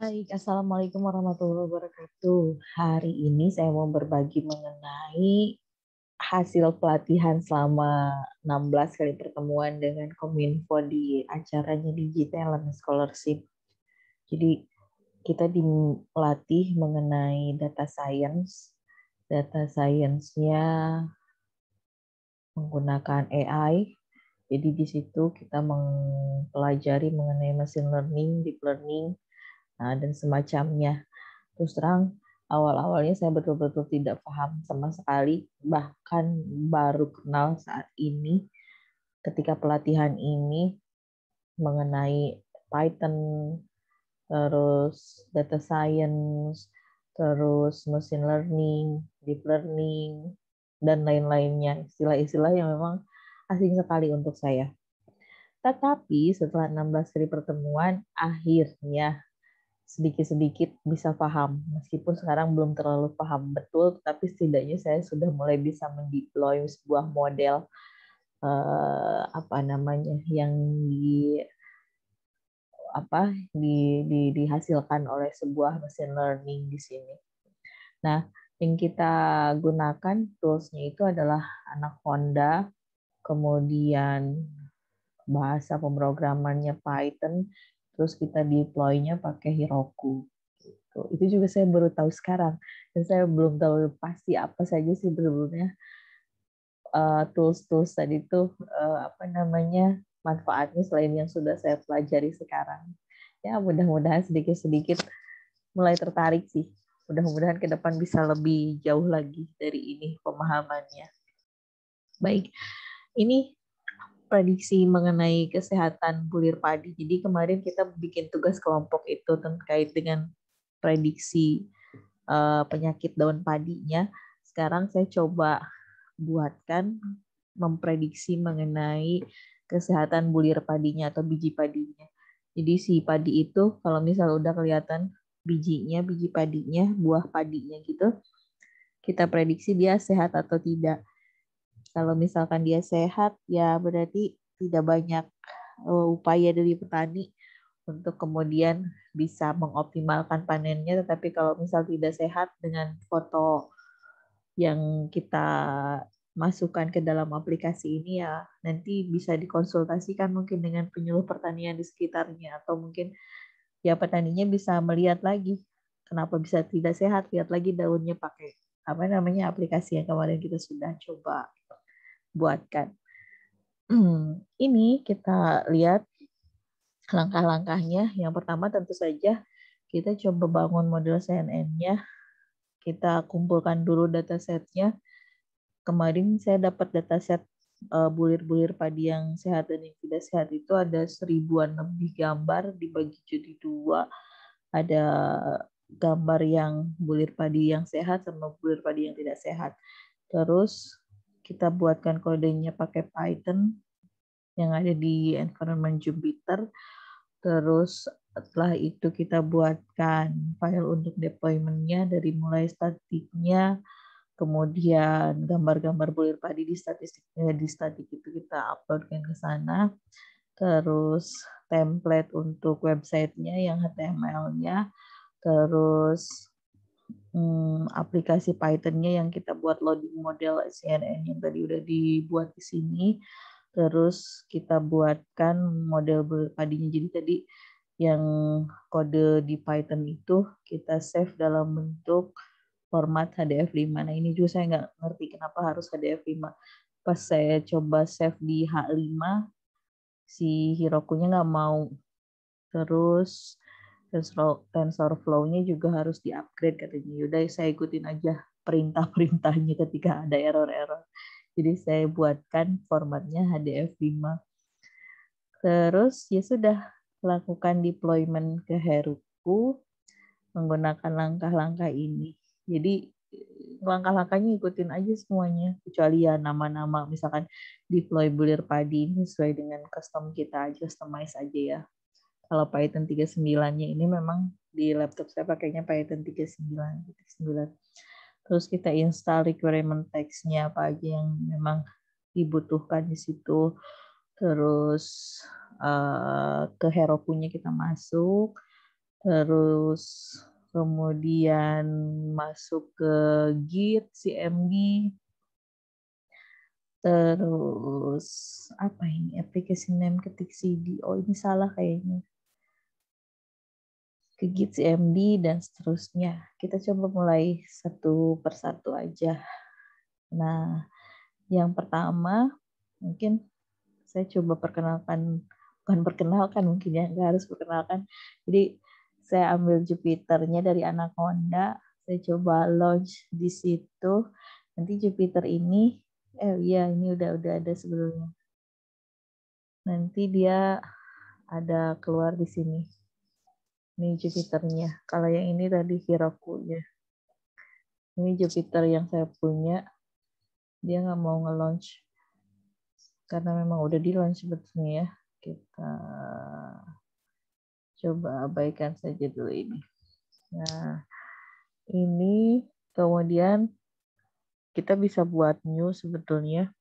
Baik, Assalamualaikum warahmatullahi wabarakatuh. Hari ini saya mau berbagi mengenai hasil pelatihan selama 16 kali pertemuan dengan Kominfo di acaranya Digital Talent Scholarship. Jadi kita dilatih mengenai data science. Data science-nya menggunakan AI. Jadi di situ kita mempelajari mengenai machine learning, deep learning, Nah, dan semacamnya. Terus terang awal-awalnya saya betul-betul tidak paham sama sekali, bahkan baru kenal saat ini ketika pelatihan ini mengenai Python, terus data science, terus machine learning, deep learning, dan lain-lainnya. Istilah-istilah yang memang asing sekali untuk saya. Tetapi setelah 16 hari pertemuan, akhirnya sedikit-sedikit bisa paham. Meskipun sekarang belum terlalu paham betul, tapi setidaknya saya sudah mulai bisa mendeploy sebuah model eh, apa namanya yang di apa di, di dihasilkan oleh sebuah machine learning di sini. Nah, yang kita gunakan toolsnya itu adalah anak Honda, kemudian bahasa pemrogramannya Python, terus kita deploy-nya pakai Heroku. Gitu. Itu juga saya baru tahu sekarang dan saya belum tahu pasti apa saja sih sebelumnya uh, eh, tools-tools tadi tuh eh, uh, apa namanya manfaatnya selain yang sudah saya pelajari sekarang. Ya mudah-mudahan sedikit-sedikit mulai tertarik sih. Mudah-mudahan ke depan bisa lebih jauh lagi dari ini pemahamannya. Baik, ini prediksi mengenai kesehatan bulir padi. Jadi kemarin kita bikin tugas kelompok itu terkait dengan prediksi uh, penyakit daun padinya. Sekarang saya coba buatkan memprediksi mengenai kesehatan bulir padinya atau biji padinya. Jadi si padi itu kalau misalnya udah kelihatan bijinya, biji padinya, buah padinya gitu, kita prediksi dia sehat atau tidak. Kalau misalkan dia sehat, ya berarti tidak banyak eh, upaya dari petani untuk kemudian bisa mengoptimalkan panennya. Tetapi kalau misal tidak sehat dengan foto yang kita masukkan ke dalam aplikasi ini ya nanti bisa dikonsultasikan mungkin dengan penyuluh pertanian di sekitarnya atau mungkin ya petaninya bisa melihat lagi kenapa bisa tidak sehat lihat lagi daunnya pakai apa namanya aplikasi yang kemarin kita sudah coba buatkan. Hmm, ini kita lihat langkah-langkahnya. Yang pertama tentu saja kita coba bangun model CNN-nya. Kita kumpulkan dulu datasetnya. Kemarin saya dapat dataset eh, bulir-bulir padi yang sehat dan yang tidak sehat itu ada seribuan lebih gambar dibagi jadi dua. Ada gambar yang bulir padi yang sehat sama bulir padi yang tidak sehat. Terus kita buatkan kodenya pakai Python yang ada di environment Jupyter. Terus setelah itu kita buatkan file untuk deploymentnya dari mulai statiknya, kemudian gambar-gambar bulir padi di statistik eh, di statik itu kita uploadkan ke sana. Terus template untuk websitenya yang HTML-nya, terus hmm, aplikasi Python-nya yang kita buat loading model CNN yang tadi udah dibuat di sini. Terus kita buatkan model berpadunya. Jadi tadi yang kode di Python itu kita save dalam bentuk format HDF5. Nah ini juga saya nggak ngerti kenapa harus HDF5. Pas saya coba save di H5, si Hirokunya nggak mau. Terus Tensor flow nya juga harus di-upgrade katanya. Yaudah saya ikutin aja perintah-perintahnya ketika ada error-error. Jadi saya buatkan formatnya HDF5. Terus ya sudah lakukan deployment ke Heroku menggunakan langkah-langkah ini. Jadi langkah-langkahnya ikutin aja semuanya kecuali ya nama-nama misalkan deploy bulir padi ini sesuai dengan custom kita aja customize aja ya kalau Python 39-nya ini memang di laptop saya pakainya Python 39. 39. Terus kita install requirement text-nya apa aja yang memang dibutuhkan di situ. Terus eh, ke Heroku-nya kita masuk. Terus kemudian masuk ke Git, CMD, terus apa ini application name ketik CD oh ini salah kayaknya ke Gits MD dan seterusnya. Kita coba mulai satu persatu aja. Nah, yang pertama mungkin saya coba perkenalkan bukan perkenalkan mungkin ya nggak harus perkenalkan. Jadi saya ambil Jupiternya dari Anaconda, saya coba launch di situ. Nanti Jupiter ini eh iya ini udah udah ada sebelumnya. Nanti dia ada keluar di sini ini Jupiternya. Kalau yang ini tadi hiroku ya. Ini Jupiter yang saya punya. Dia nggak mau nge-launch. Karena memang udah di-launch sebetulnya ya. Kita coba abaikan saja dulu ini. Nah, ini kemudian kita bisa buat new sebetulnya.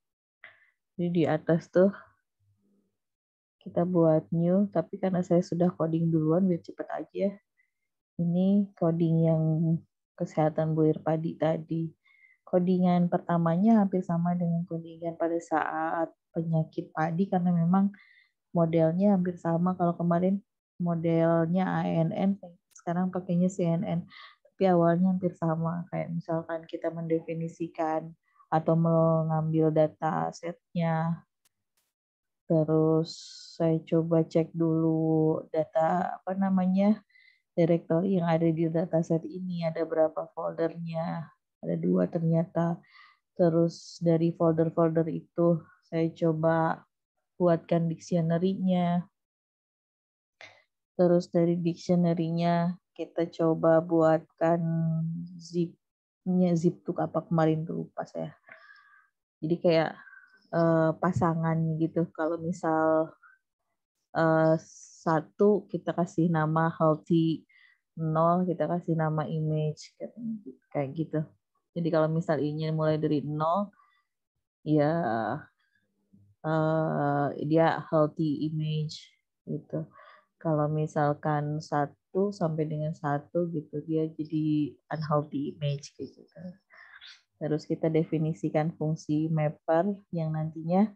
Jadi di atas tuh kita buat new tapi karena saya sudah coding duluan biar cepat aja ini coding yang kesehatan buir padi tadi codingan pertamanya hampir sama dengan codingan pada saat penyakit padi karena memang modelnya hampir sama kalau kemarin modelnya ANN sekarang pakainya CNN tapi awalnya hampir sama kayak misalkan kita mendefinisikan atau mengambil data setnya Terus saya coba cek dulu data apa namanya direktor yang ada di data set ini ada berapa foldernya ada dua ternyata terus dari folder-folder itu saya coba buatkan dictionary-nya terus dari dictionary-nya kita coba buatkan zip-nya zip tuh apa kemarin tuh lupa saya jadi kayak uh, pasangan gitu. Kalau misal uh, satu kita kasih nama healthy, nol kita kasih nama image kayak gitu. Jadi kalau misal ingin mulai dari nol, ya uh, dia healthy image gitu. Kalau misalkan satu sampai dengan satu gitu dia jadi unhealthy image kayak gitu. Terus kita definisikan fungsi mapper yang nantinya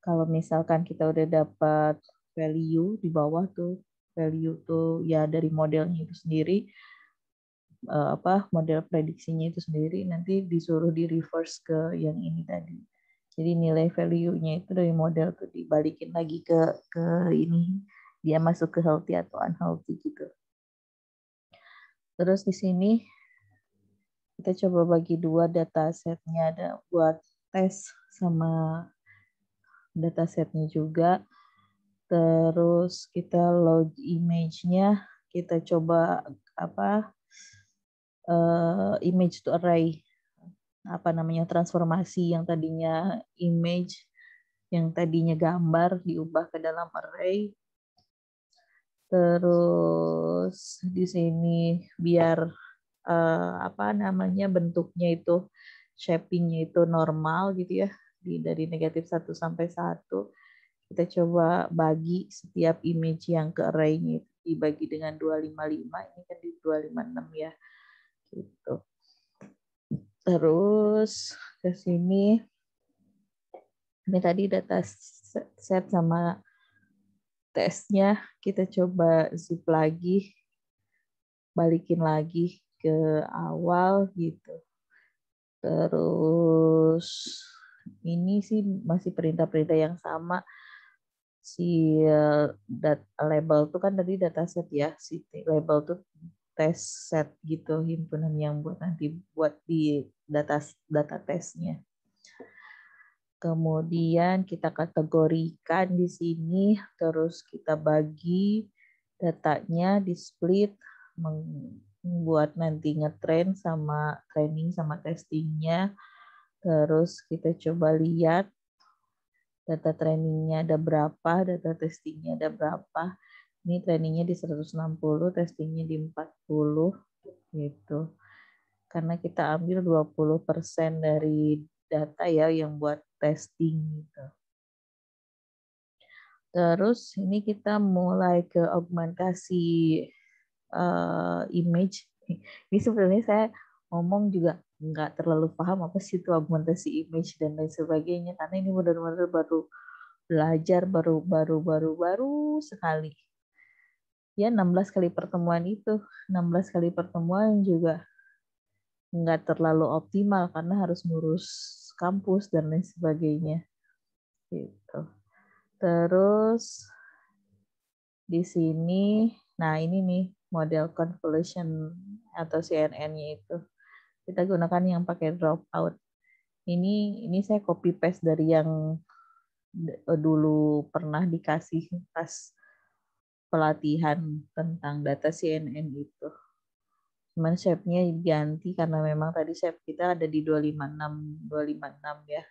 kalau misalkan kita udah dapat value di bawah tuh value tuh ya dari modelnya itu sendiri eh, apa model prediksinya itu sendiri nanti disuruh di reverse ke yang ini tadi. Jadi nilai value-nya itu dari model tuh dibalikin lagi ke ke ini dia masuk ke healthy atau unhealthy gitu. Terus di sini kita coba bagi dua data setnya, ada buat tes sama data setnya juga terus kita load image-nya kita coba apa uh, image to array apa namanya transformasi yang tadinya image yang tadinya gambar diubah ke dalam array terus di sini biar eh, apa namanya bentuknya itu shapingnya itu normal gitu ya di dari negatif 1 sampai 1 kita coba bagi setiap image yang ke array-nya dibagi dengan 255 ini kan di 256 ya gitu terus ke sini ini tadi data set sama tesnya kita coba zip lagi balikin lagi ke awal gitu. Terus ini sih masih perintah-perintah yang sama si eh, dat label tuh kan tadi set ya si label tuh test set gitu himpunan yang buat nanti buat di data data tesnya kemudian kita kategorikan di sini terus kita bagi datanya di split buat nanti ngetrain sama training sama testingnya. Terus kita coba lihat data trainingnya ada berapa, data testingnya ada berapa. Ini trainingnya di 160, testingnya di 40 gitu. Karena kita ambil 20% dari data ya yang buat testing gitu. Terus ini kita mulai ke augmentasi uh, image. Ini sebenarnya saya ngomong juga nggak terlalu paham apa sih itu augmentasi image dan lain sebagainya karena ini benar-benar baru belajar baru baru baru baru sekali ya 16 kali pertemuan itu 16 kali pertemuan juga nggak terlalu optimal karena harus ngurus kampus dan lain sebagainya gitu terus di sini nah ini nih model convolution atau CNN-nya itu. Kita gunakan yang pakai dropout. Ini ini saya copy paste dari yang dulu pernah dikasih pas pelatihan tentang data CNN itu. Cuman shape-nya diganti karena memang tadi shape kita ada di 256, 256 ya.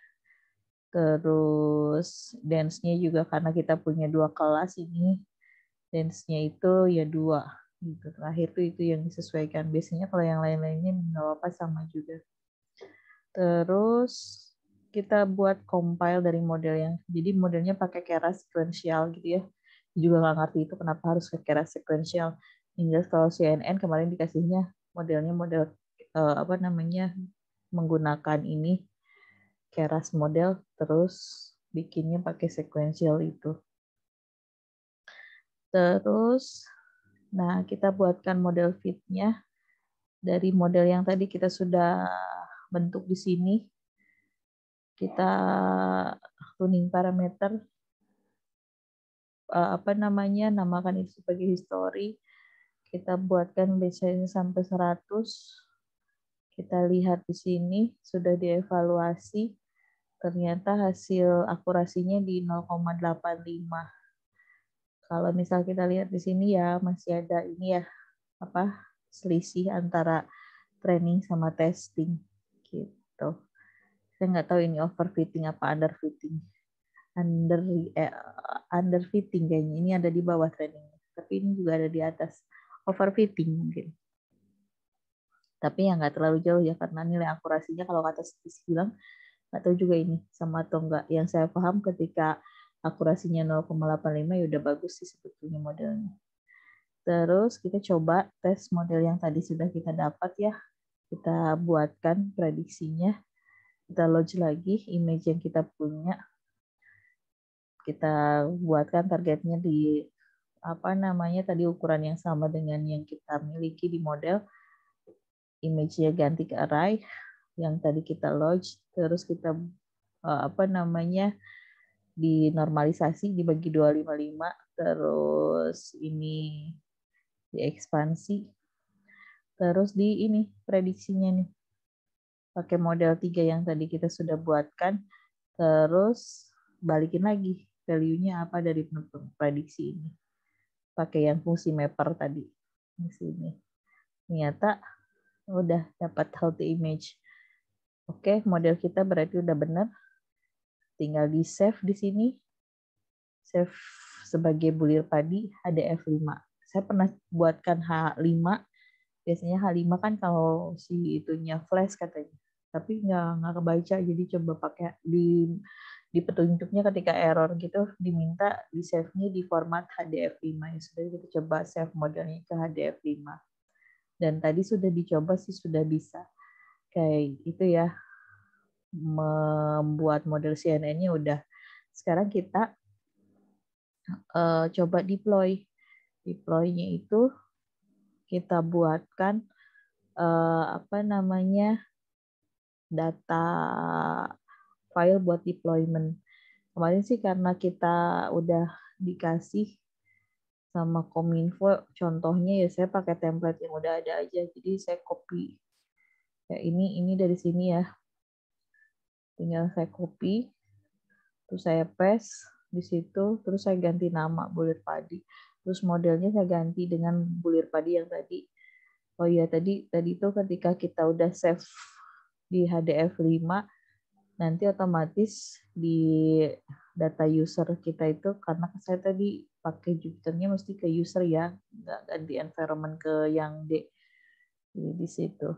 Terus dance-nya juga karena kita punya dua kelas ini. Dance-nya itu ya dua gitu terakhir tuh itu yang disesuaikan biasanya kalau yang lain-lainnya nggak apa-apa sama juga terus kita buat compile dari model yang jadi modelnya pakai keras sequential gitu ya juga nggak ngerti itu kenapa harus ke keras sequential yang jelas kalau CNN kemarin dikasihnya modelnya model uh, apa namanya menggunakan ini keras model terus bikinnya pakai sequential itu terus Nah, kita buatkan model fitnya dari model yang tadi kita sudah bentuk di sini. Kita tuning parameter eh, apa namanya namakan itu sebagai history. Kita buatkan biasanya sampai 100. Kita lihat di sini sudah dievaluasi ternyata hasil akurasinya di 0,85 kalau misal kita lihat di sini ya masih ada ini ya apa selisih antara training sama testing gitu saya nggak tahu ini overfitting apa underfitting under eh, underfitting kayaknya ini ada di bawah training tapi ini juga ada di atas overfitting mungkin tapi yang nggak terlalu jauh ya karena nilai akurasinya kalau kata statistik bilang nggak tahu juga ini sama atau enggak yang saya paham ketika akurasinya 0,85 ya udah bagus sih sebetulnya modelnya. Terus kita coba tes model yang tadi sudah kita dapat ya. Kita buatkan prediksinya. Kita launch lagi image yang kita punya. Kita buatkan targetnya di apa namanya tadi ukuran yang sama dengan yang kita miliki di model. Image-nya ganti ke array yang tadi kita launch. Terus kita eh, apa namanya dinormalisasi dibagi 255 terus ini diekspansi terus di ini prediksinya nih pakai model 3 yang tadi kita sudah buatkan terus balikin lagi value-nya apa dari prediksi ini pakai yang fungsi mapper tadi di sini ternyata udah dapat healthy image oke model kita berarti udah benar tinggal di save di sini. Save sebagai bulir padi HDF5. Saya pernah buatkan H5. Biasanya H5 kan kalau si itunya flash katanya. Tapi nggak nggak kebaca jadi coba pakai di di petunjuknya ketika error gitu diminta di save-nya di format HDF5 ya sudah kita coba save modelnya ke HDF5 dan tadi sudah dicoba sih sudah bisa kayak itu ya membuat model CNN-nya udah. Sekarang kita uh, coba deploy. Deploy-nya itu kita buatkan uh, apa namanya data file buat deployment. Kemarin sih karena kita udah dikasih sama kominfo contohnya ya saya pakai template yang udah ada aja jadi saya copy ya ini ini dari sini ya tinggal saya copy terus saya paste di situ terus saya ganti nama bulir padi terus modelnya saya ganti dengan bulir padi yang tadi oh iya tadi tadi itu ketika kita udah save di HDF 5 nanti otomatis di data user kita itu karena saya tadi pakai Jupiternya mesti ke user ya nggak ganti environment ke yang D jadi di situ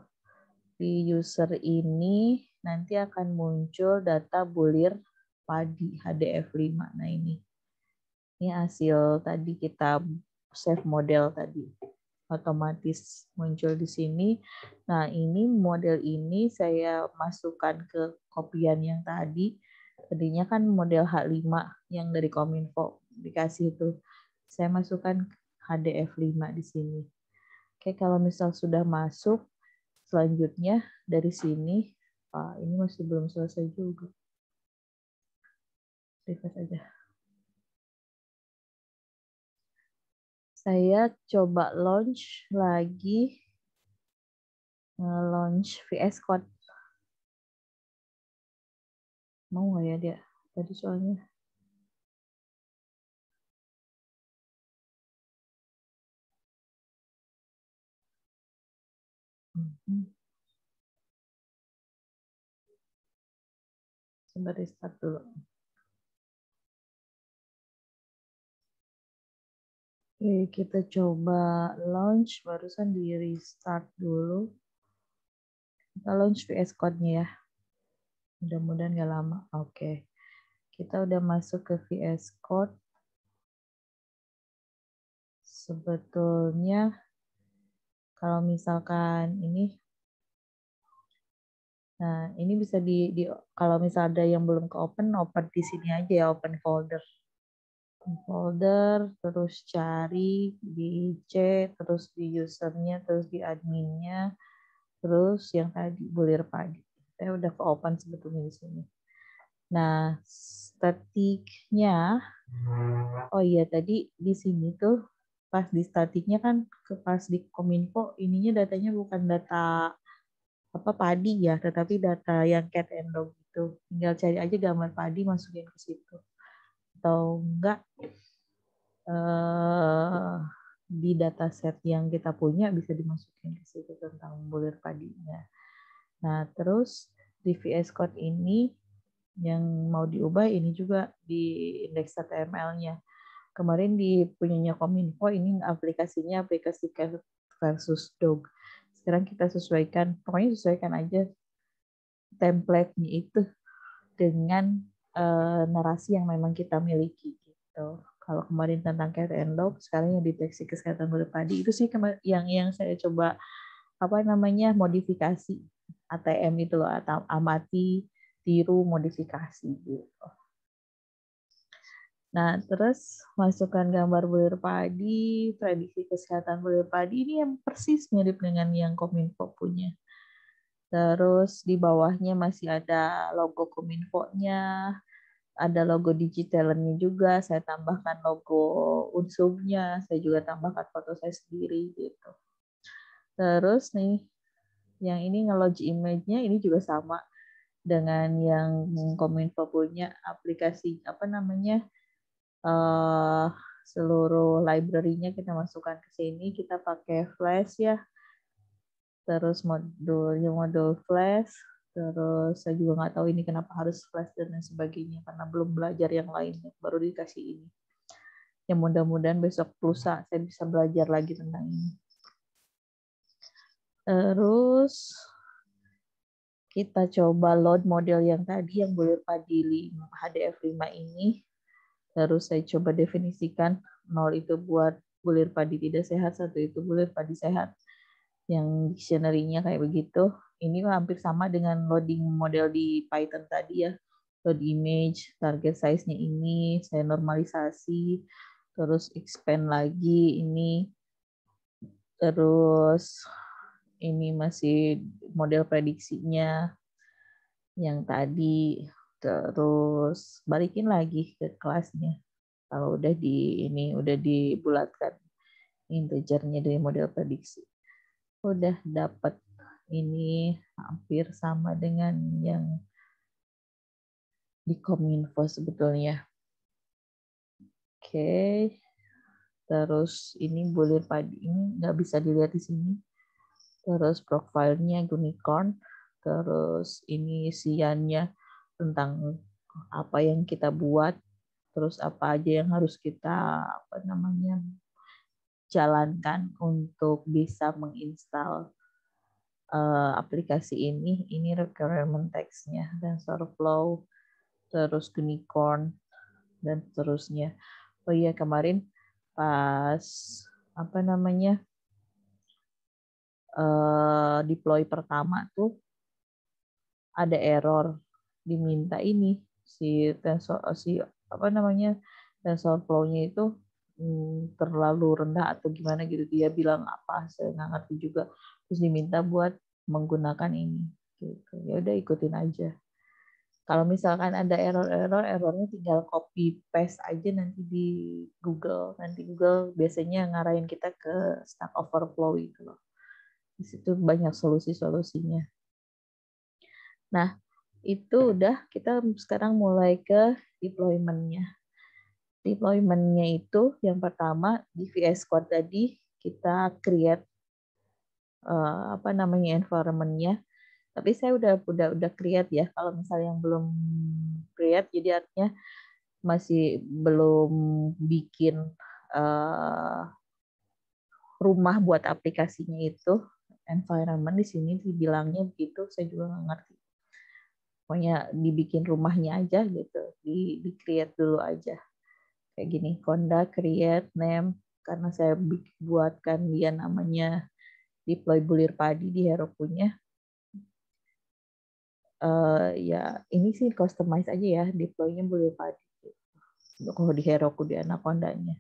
di user ini nanti akan muncul data bulir padi HDF5. Nah ini, ini hasil tadi kita save model tadi otomatis muncul di sini. Nah, ini model ini saya masukkan ke kopian yang tadi. Tadinya kan model H5 yang dari Kominfo dikasih itu. Saya masukkan HDF5 di sini. Oke, kalau misal sudah masuk, selanjutnya dari sini apa ini masih belum selesai juga refresh aja saya coba launch lagi eh, launch VS Code mau nggak ya dia tadi soalnya mm-hmm. Sebentar di start dulu. Oke, kita coba launch barusan di restart dulu. Kita launch VS Code-nya ya. Mudah-mudahan nggak lama. Oke. Kita udah masuk ke VS Code. Sebetulnya kalau misalkan ini Nah, ini bisa di, di kalau misal ada yang belum ke open, open di sini aja ya, open folder. Open folder, terus cari di C, terus di usernya, terus di adminnya, terus yang tadi bulir pagi. Saya udah ke open sebetulnya di sini. Nah, statiknya, oh iya tadi di sini tuh pas di statiknya kan ke pas di kominfo ininya datanya bukan data apa padi ya, tetapi data yang cat and dog itu tinggal cari aja gambar padi masukin ke situ atau enggak eh, di dataset yang kita punya bisa dimasukin ke situ tentang bulir padinya. Nah terus di VS Code ini yang mau diubah ini juga di indeks HTML-nya. Kemarin di punyanya Kominfo ini aplikasinya aplikasi versus dog sekarang kita sesuaikan pokoknya sesuaikan aja template-nya itu dengan uh, narasi yang memang kita miliki gitu kalau kemarin tentang cat and dog sekarang yang deteksi kesehatan padi itu sih yang yang saya coba apa namanya modifikasi ATM itu loh atau amati tiru modifikasi gitu Nah, terus masukkan gambar bulir padi, prediksi kesehatan bulir padi ini yang persis mirip dengan yang Kominfo punya. Terus di bawahnya masih ada logo Kominfo-nya, ada logo digitalnya juga, saya tambahkan logo unsumnya, saya juga tambahkan foto saya sendiri gitu. Terus nih, yang ini nge-lodge image-nya ini juga sama dengan yang Kominfo punya aplikasi apa namanya? Eh, seluruh library-nya kita masukkan ke sini. Kita pakai flash ya. Terus modulnya modul flash. Terus saya juga nggak tahu ini kenapa harus flash dan lain sebagainya karena belum belajar yang lainnya. Baru dikasih ini. Ya mudah-mudahan besok lusa saya bisa belajar lagi tentang ini. Terus kita coba load model yang tadi yang boleh di 5, HDF5 ini Terus saya coba definisikan nol itu buat bulir padi tidak sehat, satu itu bulir padi sehat. Yang dictionary-nya kayak begitu. Ini hampir sama dengan loading model di Python tadi ya. Load image, target size-nya ini, saya normalisasi, terus expand lagi ini. Terus ini masih model prediksinya yang tadi Gitu. terus balikin lagi ke kelasnya kalau udah di ini udah dibulatkan integernya dari model prediksi udah dapat ini hampir sama dengan yang di kominfo sebetulnya oke terus ini bulir padi ini nggak bisa dilihat di sini terus profilnya unicorn terus ini siannya tentang apa yang kita buat, terus apa aja yang harus kita apa namanya jalankan untuk bisa menginstal uh, aplikasi ini. Ini requirement textnya dan TensorFlow, terus Unicorn, dan terusnya Oh iya, kemarin pas apa namanya uh, deploy pertama tuh ada error diminta ini si tensor si apa namanya tensor flow-nya itu hmm, terlalu rendah atau gimana gitu dia bilang apa saya nggak ngerti juga terus diminta buat menggunakan ini gitu ya udah ikutin aja kalau misalkan ada error-error errornya tinggal copy paste aja nanti di Google nanti Google biasanya ngarahin kita ke Stack Overflow itu loh di situ banyak solusi-solusinya nah itu udah kita sekarang mulai ke deployment-nya. Deployment-nya itu yang pertama di VS Code tadi kita create uh, apa namanya environment-nya. Tapi saya udah udah udah create ya. Kalau misalnya yang belum create jadi artinya masih belum bikin uh, rumah buat aplikasinya itu environment di sini dibilangnya begitu saya juga nggak ngerti pokoknya dibikin rumahnya aja gitu di, di create dulu aja kayak gini konda create name karena saya buatkan dia namanya deploy bulir padi di hero punya uh, eh, ya ini sih customize aja ya deploynya bulir padi gitu. kalau di Heroku di kondanya.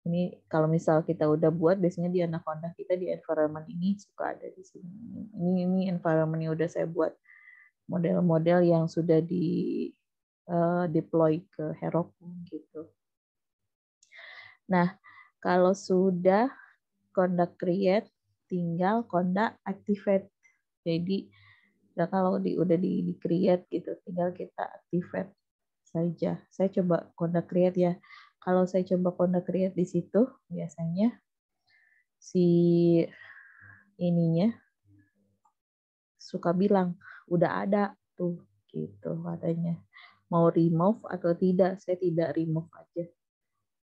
Ini kalau misal kita udah buat, biasanya di Anaconda kita di environment ini suka ada di sini. Ini, ini environment yang udah saya buat model-model yang sudah di uh, deploy ke Heroku gitu. Nah, kalau sudah conduct create tinggal conduct activate. Jadi ya kalau di, udah di, di create gitu tinggal kita activate saja. Saya coba conduct create ya. Kalau saya coba conduct create di situ biasanya si ininya suka bilang udah ada tuh gitu katanya mau remove atau tidak saya tidak remove aja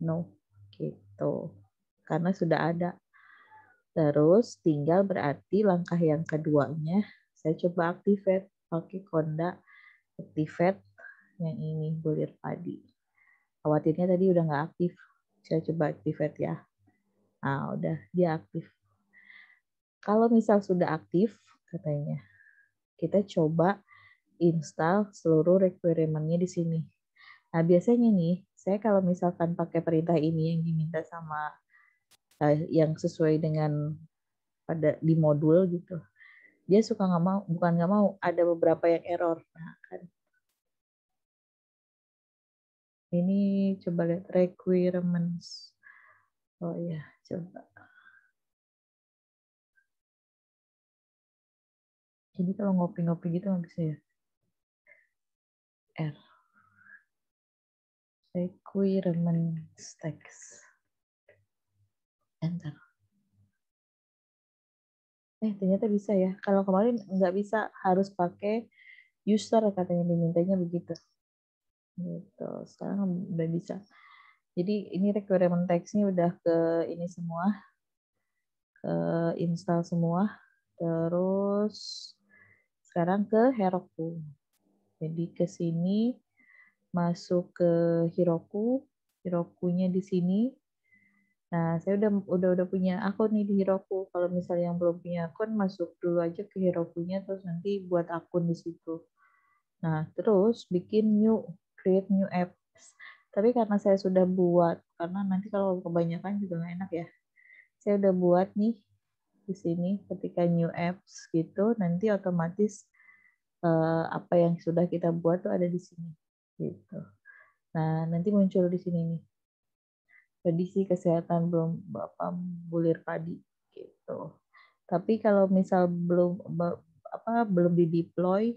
no gitu karena sudah ada terus tinggal berarti langkah yang keduanya saya coba activate pakai konda activate yang ini bulir padi khawatirnya tadi udah nggak aktif saya coba activate ya ah udah dia aktif kalau misal sudah aktif katanya kita coba install seluruh requirement-nya di sini. Nah, biasanya nih, saya kalau misalkan pakai perintah ini yang diminta sama eh, yang sesuai dengan pada di modul gitu. Dia suka nggak mau, bukan nggak mau, ada beberapa yang error. Nah, kan. Ini coba lihat requirements. Oh iya coba. Jadi kalau ngopi-ngopi gitu nggak bisa ya? R. Requirement stacks. Enter. Eh, ternyata bisa ya. Kalau kemarin nggak bisa, harus pakai user katanya dimintanya begitu. Gitu. Sekarang udah bisa. Jadi ini requirement text-nya udah ke ini semua, ke install semua, terus sekarang ke Heroku. Jadi ke sini masuk ke Heroku Hirokunya di sini. Nah, saya udah udah udah punya akun nih di Heroku Kalau misalnya yang belum punya akun masuk dulu aja ke Herokunya terus nanti buat akun di situ. Nah, terus bikin new create new apps. Tapi karena saya sudah buat karena nanti kalau kebanyakan juga nggak enak ya. Saya udah buat nih di sini ketika new apps gitu nanti otomatis eh, apa yang sudah kita buat tuh ada di sini gitu. Nah, nanti muncul di sini nih. kondisi kesehatan belum apa bulir padi gitu. Tapi kalau misal belum apa belum di deploy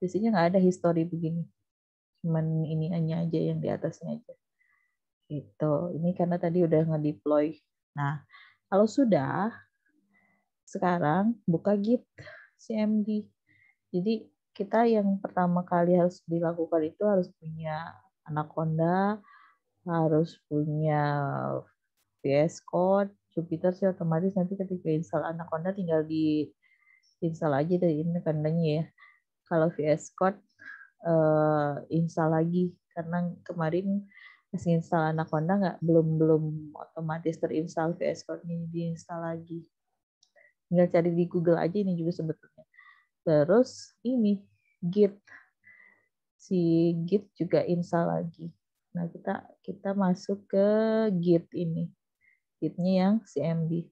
biasanya nggak ada history begini. Cuman ini hanya aja yang di atasnya aja. Gitu. Ini karena tadi udah ngedeploy Nah, kalau sudah sekarang buka Git CMD. Jadi kita yang pertama kali harus dilakukan itu harus punya Anaconda, harus punya VS Code, jupiter sih otomatis nanti ketika install Anaconda tinggal di install aja dari ini kandangnya ya. Kalau VS Code uh, install lagi karena kemarin masih install Anaconda nggak belum belum otomatis terinstall VS Code ini diinstal lagi tinggal cari di Google aja ini juga sebetulnya terus ini Git si Git juga install lagi nah kita kita masuk ke Git ini Gitnya yang CMD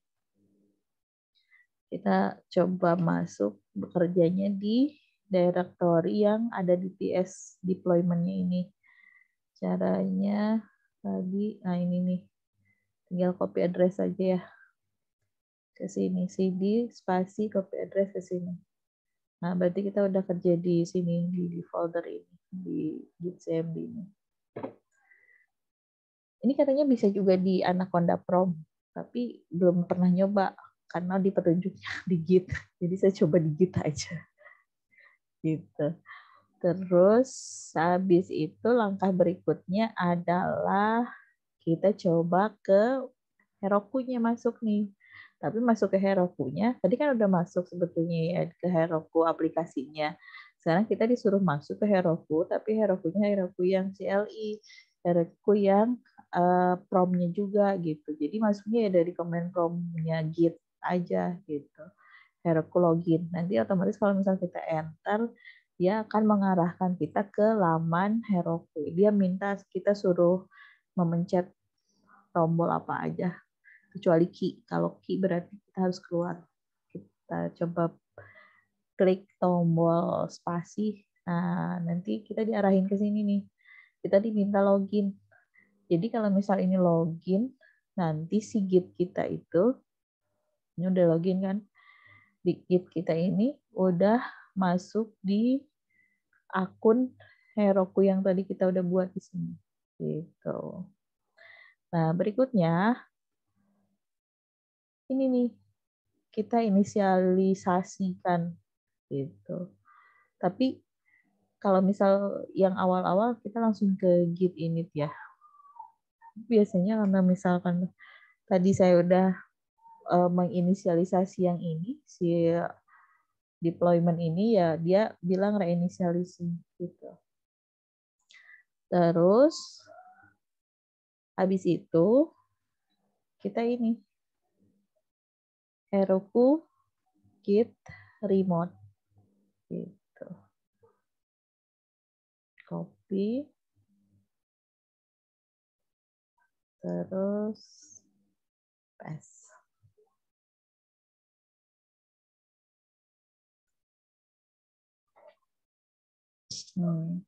kita coba masuk bekerjanya di directory yang ada di TS deploymentnya ini caranya tadi nah ini nih tinggal copy address aja ya ke sini, cd spasi copy address ke sini. Nah, berarti kita udah kerja di sini di, folder ini di git cmd ini. Ini katanya bisa juga di Anaconda Prom, tapi belum pernah nyoba karena di petunjuknya di git. Jadi saya coba di git aja. Gitu. Terus habis itu langkah berikutnya adalah kita coba ke Heroku-nya masuk nih tapi masuk ke Heroku-nya tadi kan udah masuk sebetulnya ya ke Heroku aplikasinya sekarang kita disuruh masuk ke Heroku tapi Heroku-nya Heroku yang CLI Heroku yang uh, promnya juga gitu jadi masuknya ya dari command promnya Git aja gitu Heroku login nanti otomatis kalau misalnya kita enter dia akan mengarahkan kita ke laman Heroku. Dia minta kita suruh memencet tombol apa aja kecuali ki Kalau ki berarti kita harus keluar. Kita coba klik tombol spasi. Nah, nanti kita diarahin ke sini nih. Kita diminta login. Jadi kalau misal ini login, nanti si git kita itu, ini udah login kan, di git kita ini udah masuk di akun Heroku yang tadi kita udah buat di sini. Gitu. Nah, berikutnya ini nih kita inisialisasikan gitu. Tapi kalau misal yang awal-awal kita langsung ke git init ya. Biasanya karena misalkan tadi saya udah uh, menginisialisasi yang ini si deployment ini ya dia bilang reinisialisasi gitu. Terus habis itu kita ini Heroku Git Remote. Gitu. Copy. Terus paste. Hmm.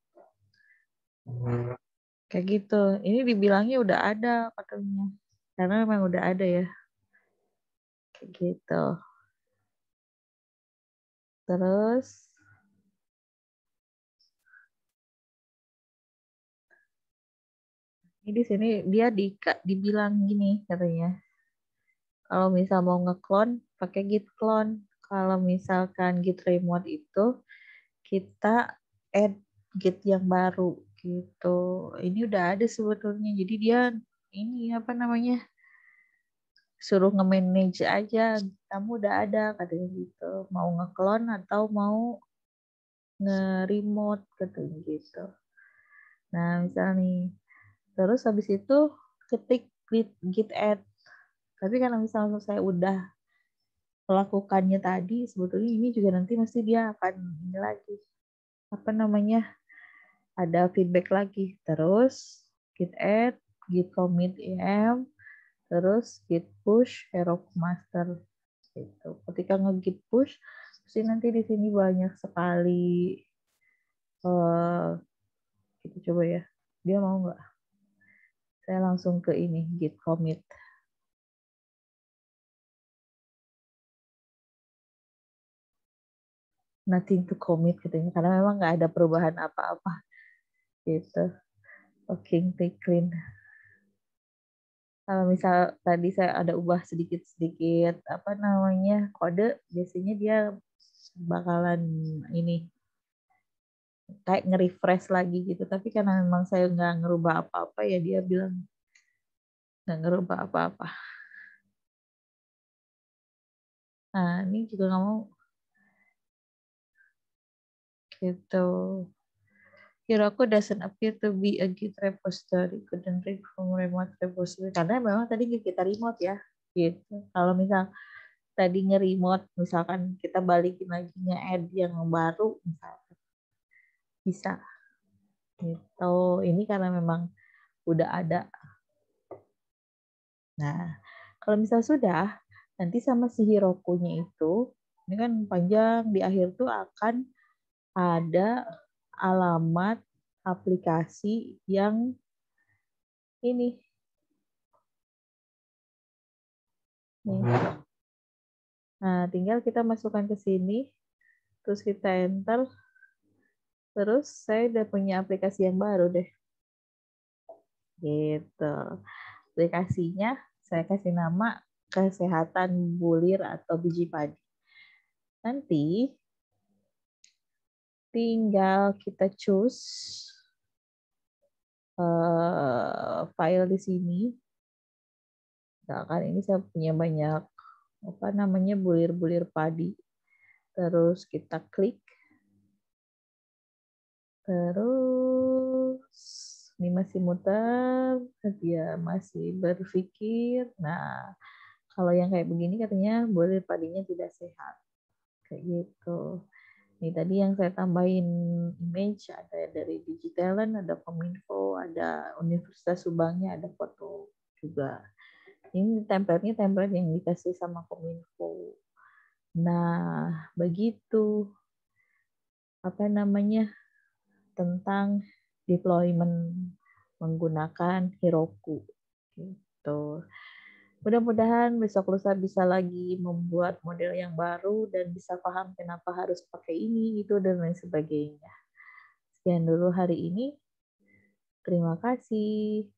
Kayak gitu. Ini dibilangnya udah ada pakainya. Karena memang udah ada ya gitu terus ini di sini dia di, dibilang gini katanya kalau misal mau ngeklon pakai git clone kalau misalkan git remote itu kita add git yang baru gitu ini udah ada sebetulnya jadi dia ini apa namanya suruh nge-manage aja kamu udah ada katanya gitu mau ngeklon atau mau nge-remote katanya gitu nah misalnya nih terus habis itu ketik git, git add tapi karena misalnya saya udah melakukannya tadi sebetulnya ini juga nanti masih dia akan ini lagi apa namanya ada feedback lagi terus git add git commit ya terus git push hero master gitu. Ketika nge-git push, pasti nanti di sini banyak sekali uh, eh, kita gitu coba ya. Dia mau nggak? Saya langsung ke ini git commit. Nothing to commit katanya karena memang nggak ada perubahan apa-apa gitu. Oke, okay, clean kalau misal tadi saya ada ubah sedikit-sedikit apa namanya kode biasanya dia bakalan ini kayak nge-refresh lagi gitu tapi karena memang saya nggak ngerubah apa-apa ya dia bilang nggak ngerubah apa-apa nah ini juga nggak mau gitu Hiroko doesn't appear to be a Git repository. Couldn't read from remote repository. Karena memang tadi kita remote ya. Gitu. Kalau misal tadi nge-remote, misalkan kita balikin lagi nge-add yang baru, misalkan. Bisa. Gitu. Ini karena memang udah ada. Nah, kalau misal sudah, nanti sama si Hirokunya itu, ini kan panjang, di akhir tuh akan ada alamat aplikasi yang ini. Nih. Hmm. Nah, tinggal kita masukkan ke sini, terus kita enter, terus saya udah punya aplikasi yang baru deh. Gitu. Aplikasinya saya kasih nama kesehatan bulir atau biji padi. Nanti tinggal kita choose uh, file di sini. Misalkan ini saya punya banyak apa namanya bulir-bulir padi. Terus kita klik. Terus ini masih muter, dia masih berpikir. Nah, kalau yang kayak begini katanya bulir padinya tidak sehat. Kayak gitu. Ini tadi yang saya tambahin image ada dari Digitalen, ada Kominfo, ada Universitas Subangnya, ada foto juga. Ini template-nya template yang dikasih sama Kominfo. Nah, begitu apa namanya tentang deployment menggunakan Heroku. Gitu. Mudah-mudahan besok lusa bisa lagi membuat model yang baru dan bisa paham kenapa harus pakai ini, itu, dan lain sebagainya. Sekian dulu hari ini. Terima kasih.